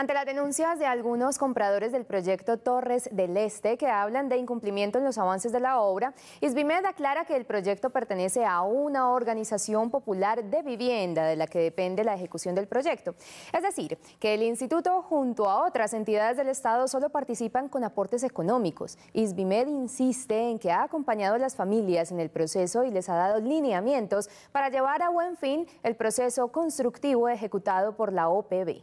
Ante las denuncias de algunos compradores del proyecto Torres del Este que hablan de incumplimiento en los avances de la obra, Isbimed aclara que el proyecto pertenece a una organización popular de vivienda de la que depende la ejecución del proyecto. Es decir, que el instituto junto a otras entidades del Estado solo participan con aportes económicos. Isbimed insiste en que ha acompañado a las familias en el proceso y les ha dado lineamientos para llevar a buen fin el proceso constructivo ejecutado por la OPB.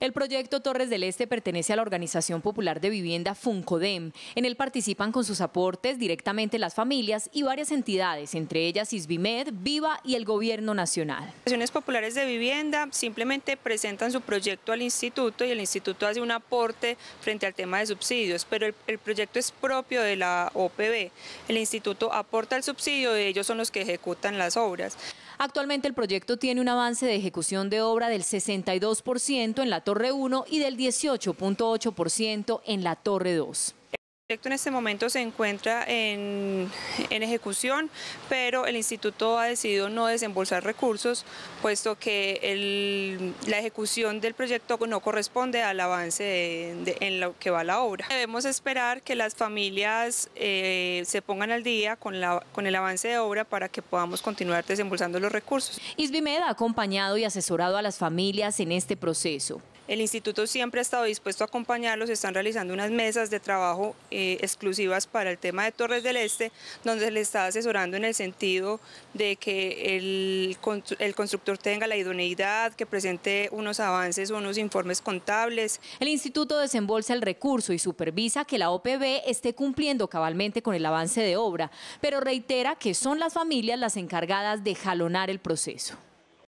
El proyecto Torres del Este pertenece a la Organización Popular de Vivienda FUNCODEM. En él participan con sus aportes directamente las familias y varias entidades, entre ellas ISBIMED, Viva y el Gobierno Nacional. Las organizaciones populares de vivienda simplemente presentan su proyecto al instituto y el instituto hace un aporte frente al tema de subsidios, pero el, el proyecto es propio de la OPB. El instituto aporta el subsidio y ellos son los que ejecutan las obras. Actualmente el proyecto tiene un avance de ejecución de obra del 62% en la Torre 1 y del 18.8% en la Torre 2. El proyecto en este momento se encuentra en, ejecución, pero el instituto ha decidido no desembolsar recursos, puesto que la ejecución del proyecto no corresponde al avance en lo que va la obra. Debemos esperar que las familias eh, se pongan al día con el avance de obra para que podamos continuar desembolsando los recursos. ISBIMED ha acompañado y asesorado a las familias en este proceso. El instituto siempre ha estado dispuesto a acompañarlos, están realizando unas mesas de trabajo eh, exclusivas para el tema de Torres del Este, donde se les está asesorando en el sentido de que el, el constructor tenga la idoneidad, que presente unos avances o unos informes contables. El instituto desembolsa el recurso y supervisa que la OPB esté cumpliendo cabalmente con el avance de obra, pero reitera que son las familias las encargadas de jalonar el proceso.